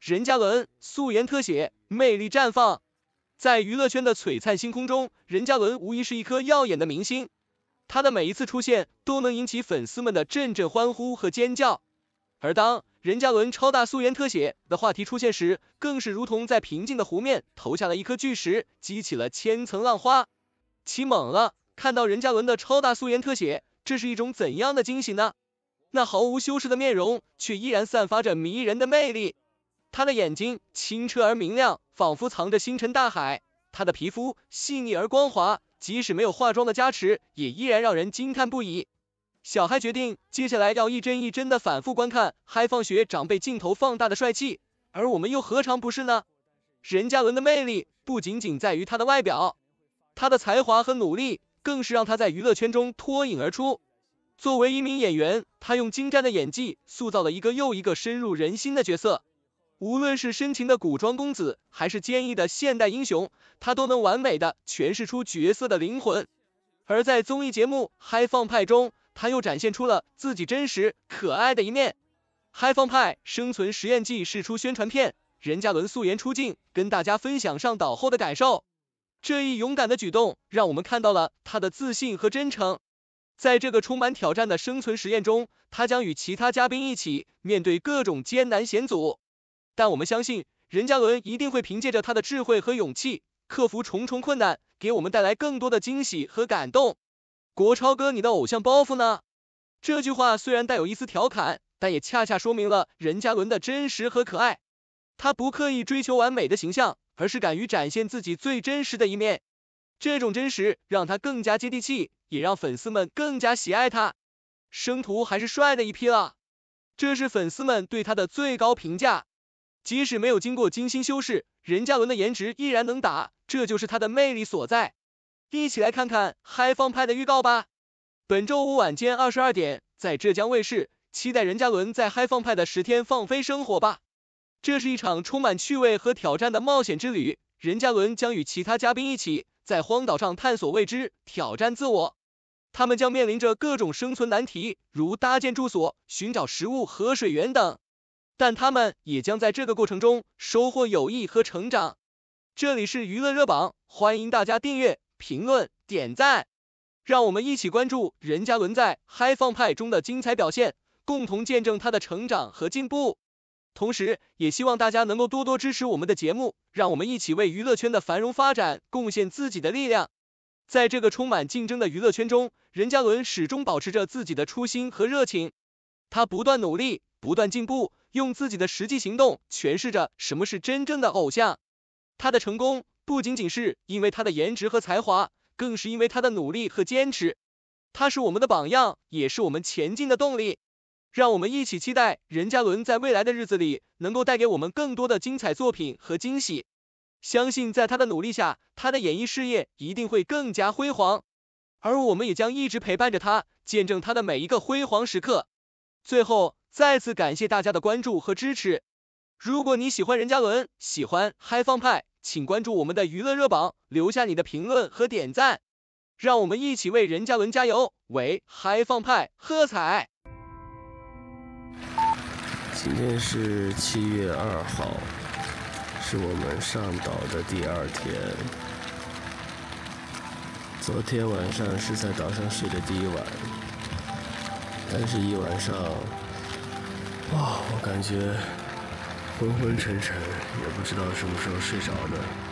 任嘉伦素颜特写，魅力绽放。在娱乐圈的璀璨星空中，任嘉伦无疑是一颗耀眼的明星。他的每一次出现，都能引起粉丝们的阵阵欢呼和尖叫。而当任嘉伦超大素颜特写的话题出现时，更是如同在平静的湖面投下了一颗巨石，激起了千层浪花。起猛了，看到任嘉伦的超大素颜特写，这是一种怎样的惊喜呢？那毫无修饰的面容，却依然散发着迷人的魅力。他的眼睛清澈而明亮，仿佛藏着星辰大海。他的皮肤细腻而光滑，即使没有化妆的加持，也依然让人惊叹不已。小嗨决定接下来要一帧一帧的反复观看嗨放学长辈镜头放大的帅气，而我们又何尝不是呢？任嘉伦的魅力不仅仅在于他的外表，他的才华和努力更是让他在娱乐圈中脱颖而出。作为一名演员，他用精湛的演技塑造了一个又一个深入人心的角色。无论是深情的古装公子，还是坚毅的现代英雄，他都能完美的诠释出角色的灵魂。而在综艺节目《嗨放派》中，他又展现出了自己真实可爱的一面。《嗨放派生存实验记》释出宣传片，任嘉伦素颜出镜，跟大家分享上岛后的感受。这一勇敢的举动，让我们看到了他的自信和真诚。在这个充满挑战的生存实验中，他将与其他嘉宾一起面对各种艰难险阻。但我们相信任嘉伦一定会凭借着他的智慧和勇气，克服重重困难，给我们带来更多的惊喜和感动。国超哥，你的偶像包袱呢？这句话虽然带有一丝调侃，但也恰恰说明了任嘉伦的真实和可爱。他不刻意追求完美的形象，而是敢于展现自己最真实的一面。这种真实让他更加接地气，也让粉丝们更加喜爱他。生图还是帅的一批了，这是粉丝们对他的最高评价。即使没有经过精心修饰，任嘉伦的颜值依然能打，这就是他的魅力所在。一起来看看《嗨放派》的预告吧。本周五晚间二十二点，在浙江卫视，期待任嘉伦在《嗨放派》的十天放飞生活吧。这是一场充满趣味和挑战的冒险之旅，任嘉伦将与其他嘉宾一起，在荒岛上探索未知，挑战自我。他们将面临着各种生存难题，如搭建住所、寻找食物和水源等。但他们也将在这个过程中收获友谊和成长。这里是娱乐热榜，欢迎大家订阅、评论、点赞，让我们一起关注任嘉伦在《嗨放派》中的精彩表现，共同见证他的成长和进步。同时，也希望大家能够多多支持我们的节目，让我们一起为娱乐圈的繁荣发展贡献自己的力量。在这个充满竞争的娱乐圈中，任嘉伦始终保持着自己的初心和热情。他不断努力，不断进步，用自己的实际行动诠释着什么是真正的偶像。他的成功不仅仅是因为他的颜值和才华，更是因为他的努力和坚持。他是我们的榜样，也是我们前进的动力。让我们一起期待任嘉伦在未来的日子里能够带给我们更多的精彩作品和惊喜。相信在他的努力下，他的演艺事业一定会更加辉煌，而我们也将一直陪伴着他，见证他的每一个辉煌时刻。最后再次感谢大家的关注和支持。如果你喜欢任嘉伦，喜欢嗨放派，请关注我们的娱乐热榜，留下你的评论和点赞。让我们一起为任嘉伦加油，为嗨放派喝彩。今天是七月二号，是我们上岛的第二天。昨天晚上是在岛上睡的第一晚。但是，一晚上，哇，我感觉昏昏沉沉，也不知道什么时候睡着的。